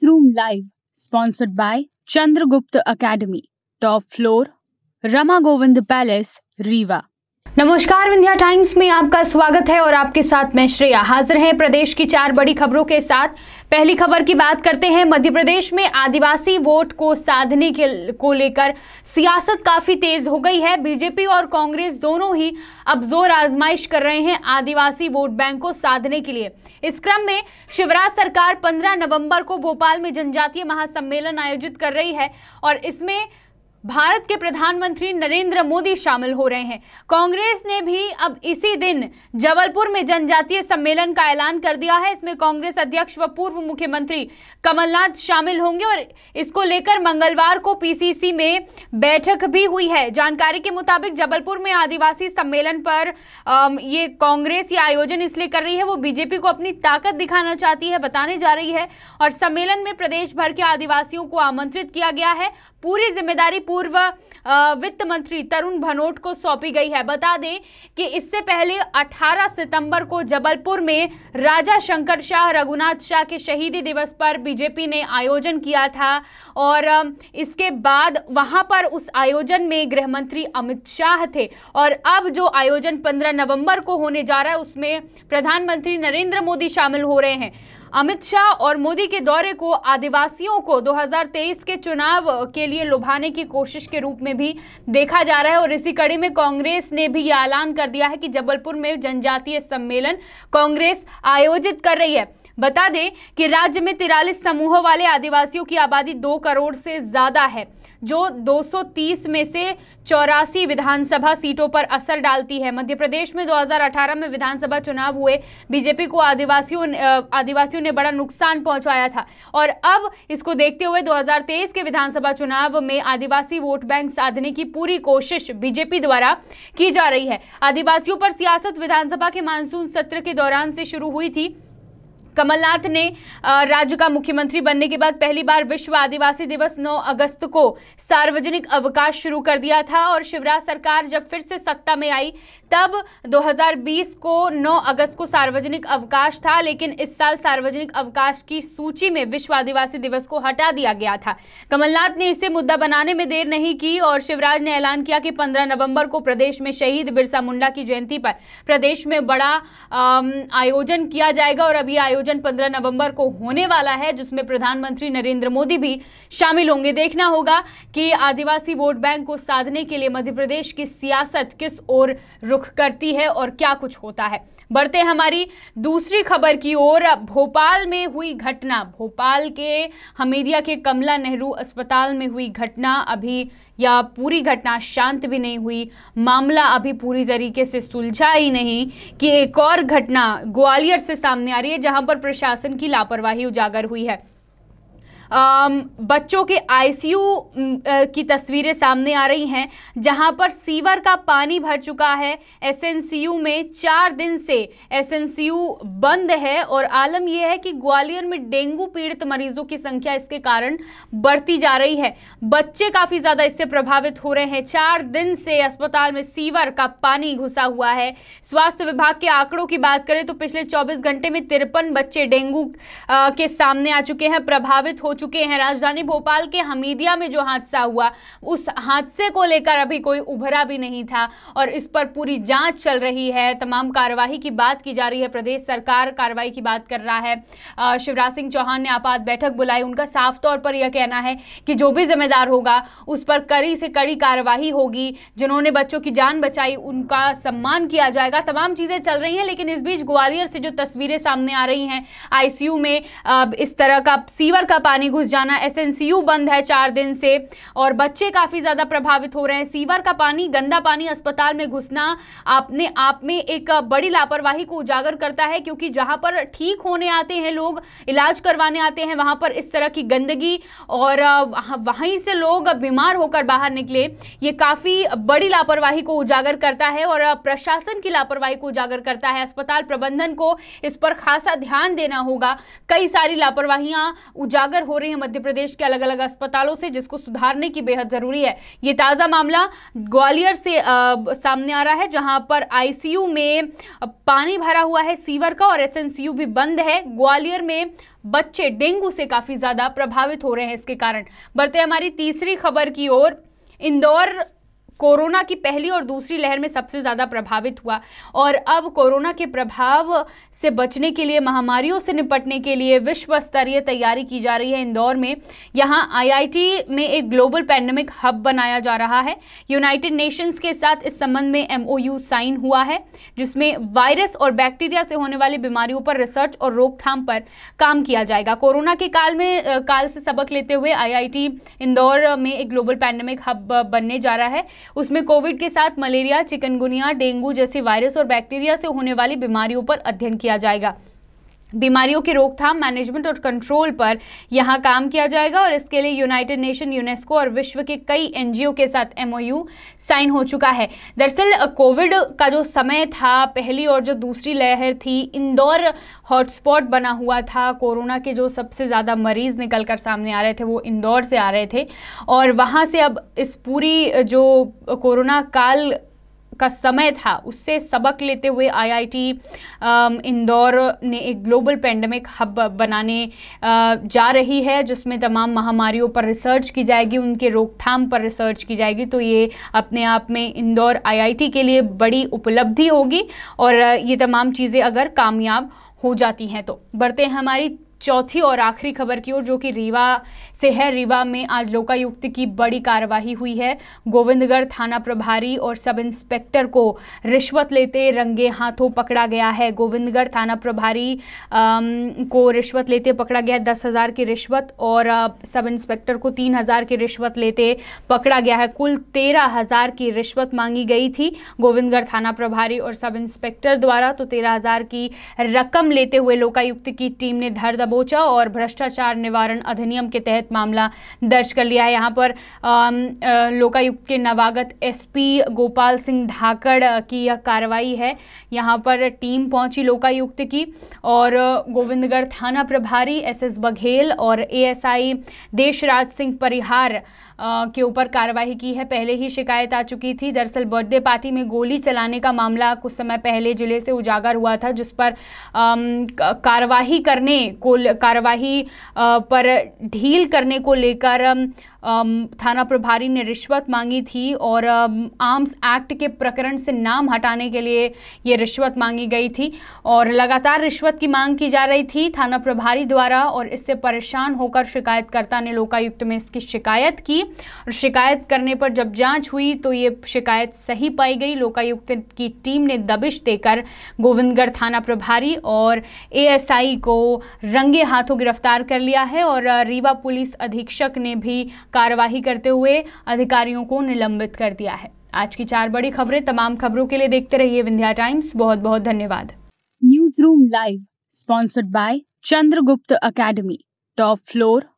Science Room Live, sponsored by Chandragupta Academy, top floor, Rama Palace, Riva. नमस्कार Vindhya times में आपका स्वागत है और आपके साथ मैं श्रेया हाजिर है प्रदेश की चार बड़ी खबरों के साथ पहली खबर की बात करते हैं मध्य प्रदेश में आदिवासी वोट को साधने के को लेकर सियासत काफ़ी तेज़ हो गई है बीजेपी और कांग्रेस दोनों ही अब जोर आजमाइश कर रहे हैं आदिवासी वोट बैंक को साधने के लिए इस क्रम में शिवराज सरकार 15 नवंबर को भोपाल में जनजातीय महासम्मेलन आयोजित कर रही है और इसमें भारत के प्रधानमंत्री नरेंद्र मोदी शामिल हो रहे हैं कांग्रेस ने भी अब इसी दिन जबलपुर में जनजातीय सम्मेलन का ऐलान कर दिया है इसमें कांग्रेस अध्यक्ष व पूर्व मुख्यमंत्री कमलनाथ शामिल होंगे और इसको लेकर मंगलवार को पीसीसी में बैठक भी हुई है जानकारी के मुताबिक जबलपुर में आदिवासी सम्मेलन पर ये कांग्रेस ये आयोजन इसलिए कर रही है वो बीजेपी को अपनी ताकत दिखाना चाहती है बताने जा रही है और सम्मेलन में प्रदेश भर के आदिवासियों को आमंत्रित किया गया है पूरी जिम्मेदारी पूर्व वित्त मंत्री तरुण भनोट को सौंपी गई है बता दें कि इससे पहले 18 सितंबर को जबलपुर में राजा शंकर शाह रघुनाथ शाह के शहीदी दिवस पर बीजेपी ने आयोजन किया था और इसके बाद वहां पर उस आयोजन में गृह मंत्री अमित शाह थे और अब जो आयोजन 15 नवंबर को होने जा रहा है उसमें प्रधानमंत्री नरेंद्र मोदी शामिल हो रहे हैं अमित शाह और मोदी के दौरे को आदिवासियों को 2023 के चुनाव के लिए लुभाने की कोशिश के रूप में भी देखा जा रहा है और इसी कड़ी में कांग्रेस ने भी यह ऐलान कर दिया है कि जबलपुर में जनजातीय सम्मेलन कांग्रेस आयोजित कर रही है बता दें कि राज्य में तिरालीस समूहों वाले आदिवासियों की आबादी दो करोड़ से ज़्यादा है जो 230 में से चौरासी विधानसभा सीटों पर असर डालती है मध्य प्रदेश में 2018 में विधानसभा चुनाव हुए बीजेपी को आदिवासियों आदिवासियों ने बड़ा नुकसान पहुंचाया था और अब इसको देखते हुए 2023 के विधानसभा चुनाव में आदिवासी वोट बैंक साधने की पूरी कोशिश बीजेपी द्वारा की जा रही है आदिवासियों पर सियासत विधानसभा के मानसून सत्र के दौरान से शुरू हुई थी कमलनाथ ने राज्य का मुख्यमंत्री बनने के बाद पहली बार विश्व आदिवासी दिवस 9 अगस्त को सार्वजनिक अवकाश शुरू कर दिया था और शिवराज सरकार जब फिर से सत्ता में आई तब 2020 को 9 अगस्त को सार्वजनिक अवकाश था लेकिन इस साल सार्वजनिक अवकाश की सूची में विश्व आदिवासी दिवस को हटा दिया गया था कमलनाथ ने इसे मुद्दा बनाने में देर नहीं की और शिवराज ने ऐलान किया कि पंद्रह नवंबर को प्रदेश में शहीद बिरसा मुंडा की जयंती पर प्रदेश में बड़ा आयोजन किया जाएगा और अभी आयोजन आयोजन 15 नवंबर को होने वाला है जिसमें प्रधानमंत्री नरेंद्र मोदी भी शामिल होंगे देखना होगा कि आदिवासी वोट बैंक को साधने के लिए मध्य प्रदेश की सियासत किस ओर रुख करती है और क्या कुछ होता है बढ़ते हमारी दूसरी खबर की ओर भोपाल में हुई घटना भोपाल के हमीदिया के कमला नेहरू अस्पताल में हुई घटना अभी या पूरी घटना शांत भी नहीं हुई मामला अभी पूरी तरीके से सुलझा ही नहीं कि एक और घटना ग्वालियर से सामने आ रही है जहां पर प्रशासन की लापरवाही उजागर हुई है बच्चों के आईसीयू की तस्वीरें सामने आ रही हैं जहां पर सीवर का पानी भर चुका है एसएनसीयू में चार दिन से एसएनसीयू बंद है और आलम यह है कि ग्वालियर में डेंगू पीड़ित मरीजों की संख्या इसके कारण बढ़ती जा रही है बच्चे काफ़ी ज़्यादा इससे प्रभावित हो रहे हैं चार दिन से अस्पताल में सीवर का पानी घुसा हुआ है स्वास्थ्य विभाग के आंकड़ों की बात करें तो पिछले चौबीस घंटे में तिरपन बच्चे डेंगू के सामने आ चुके हैं प्रभावित हो चुके हैं राजधानी भोपाल के हमीदिया में जो हादसा हुआ उस हादसे को लेकर अभी कोई उभरा भी नहीं था और इस पर पूरी जांच चल रही है तमाम कार्रवाई की बात की जा रही है प्रदेश सरकार कार्रवाई की बात कर रहा है शिवराज सिंह चौहान ने आपात बैठक बुलाई उनका साफ तौर पर यह कहना है कि जो भी जिम्मेदार होगा उस पर कड़ी से कड़ी कार्रवाई होगी जिन्होंने बच्चों की जान बचाई उनका सम्मान किया जाएगा तमाम चीज़ें चल रही हैं लेकिन इस बीच ग्वालियर से जो तस्वीरें सामने आ रही हैं आईसीयू में इस तरह का सीवर का पानी नहीं घुस जाना एसएनसीयू बंद है चार दिन से और बच्चे काफ़ी ज़्यादा प्रभावित हो रहे हैं सीवर का पानी गंदा पानी अस्पताल में घुसना अपने आप में एक बड़ी लापरवाही को उजागर करता है क्योंकि जहाँ पर ठीक होने आते हैं लोग इलाज करवाने आते हैं वहाँ पर इस तरह की गंदगी और वहीं से लोग बीमार होकर बाहर निकले ये काफ़ी बड़ी लापरवाही को उजागर करता है और प्रशासन की लापरवाही को उजागर करता है अस्पताल प्रबंधन को इस पर खासा ध्यान देना होगा कई सारी लापरवाहियाँ उजागर हो रही है मध्य प्रदेश के अलग अलग अस्पतालों से जिसको सुधारने की बेहद ज़रूरी है ये ताज़ा मामला ग्वालियर से आ, सामने आ रहा है जहां पर आईसीयू में पानी भरा हुआ है सीवर का और एसएनसीयू भी बंद है ग्वालियर में बच्चे डेंगू से काफ़ी ज़्यादा प्रभावित हो रहे हैं इसके कारण बढ़ते हमारी तीसरी खबर की ओर इंदौर कोरोना की पहली और दूसरी लहर में सबसे ज़्यादा प्रभावित हुआ और अब कोरोना के प्रभाव से बचने के लिए महामारियों से निपटने के लिए विश्व स्तरीय तैयारी की जा रही है इंदौर में यहाँ आईआईटी में एक ग्लोबल पैंडमिक हब बनाया जा रहा है यूनाइटेड नेशंस के साथ इस संबंध में एमओयू साइन हुआ है जिसमें वायरस और बैक्टीरिया से होने वाली बीमारियों पर रिसर्च और रोकथाम पर काम किया जाएगा कोरोना के काल में काल से सबक लेते हुए आई इंदौर में एक ग्लोबल पैंडमिक हब बनने जा रहा है उसमें कोविड के साथ मलेरिया चिकनगुनिया डेंगू जैसे वायरस और बैक्टीरिया से होने वाली बीमारियों पर अध्ययन किया जाएगा बीमारियों की रोकथाम मैनेजमेंट और कंट्रोल पर यहाँ काम किया जाएगा और इसके लिए यूनाइटेड नेशन यूनेस्को और विश्व के कई एनजीओ के साथ एमओयू साइन हो चुका है दरअसल कोविड का जो समय था पहली और जो दूसरी लहर थी इंदौर हॉटस्पॉट बना हुआ था कोरोना के जो सबसे ज़्यादा मरीज़ निकल कर सामने आ रहे थे वो इंदौर से आ रहे थे और वहाँ से अब इस पूरी जो कोरोना काल का समय था उससे सबक लेते हुए आईआईटी इंदौर ने एक ग्लोबल पेंडेमिक हब बनाने जा रही है जिसमें तमाम महामारियों पर रिसर्च की जाएगी उनके रोकथाम पर रिसर्च की जाएगी तो ये अपने आप में इंदौर आईआईटी के लिए बड़ी उपलब्धि होगी और ये तमाम चीज़ें अगर कामयाब हो जाती हैं तो बढ़ते हैं हमारी चौथी और आखिरी खबर की ओर जो कि रीवा से है रीवा में आज लोकायुक्त की बड़ी कार्यवाही हुई है गोविंदगढ़ थाना प्रभारी और सब इंस्पेक्टर को रिश्वत लेते रंगे हाथों पकड़ा गया है गोविंदगढ़ थाना प्रभारी आ, को रिश्वत लेते पकड़ा गया है दस हज़ार की रिश्वत और सब इंस्पेक्टर को तीन हज़ार की रिश्वत लेते पकड़ा गया है कुल तेरह हज़ार की रिश्वत मांगी गई थी गोविंदगढ़ थाना प्रभारी और सब इंस्पेक्टर द्वारा तो तेरह हज़ार की रकम लेते हुए लोकायुक्त की टीम ने धर दबोचा और भ्रष्टाचार निवारण अधिनियम के तहत मामला दर्ज कर लिया है यहाँ पर लोकायुक्त के नवागत एसपी गोपाल सिंह धाकड़ की यह कार्रवाई है यहाँ पर टीम पहुंची लोकायुक्त की और गोविंदगढ़ थाना प्रभारी एस एस बघेल और एएसआई देशराज सिंह परिहार के ऊपर कार्रवाई की है पहले ही शिकायत आ चुकी थी दरअसल बर्थडे पार्टी में गोली चलाने का मामला कुछ समय पहले जिले से उजागर हुआ था जिस पर कार्रवाई करने को कार्यवाही पर ढील करने को लेकर थाना प्रभारी ने रिश्वत मांगी थी और आर्म्स एक्ट के प्रकरण से नाम हटाने के लिए ये रिश्वत मांगी गई थी और लगातार रिश्वत की मांग की जा रही थी थाना प्रभारी द्वारा और इससे परेशान होकर शिकायतकर्ता ने लोकायुक्त में इसकी शिकायत की और शिकायत करने पर जब जांच हुई तो ये शिकायत सही पाई गई लोकायुक्त की टीम ने दबिश देकर गोविंदगढ़ थाना प्रभारी और ए को रंग रंगे हाथों गिरफ्तार कर लिया है और रीवा पुलिस अधीक्षक ने भी कार्रवाई करते हुए अधिकारियों को निलंबित कर दिया है आज की चार बड़ी खबरें तमाम खबरों के लिए देखते रहिए विंध्या टाइम्स बहुत बहुत धन्यवाद news room live sponsored by Chandragupta academy top floor